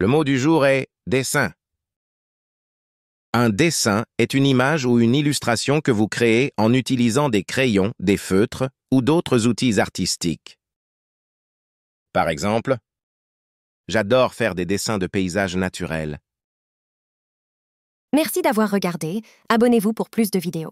Le mot du jour est dessin. Un dessin est une image ou une illustration que vous créez en utilisant des crayons, des feutres ou d'autres outils artistiques. Par exemple, j'adore faire des dessins de paysages naturels. Merci d'avoir regardé. Abonnez-vous pour plus de vidéos.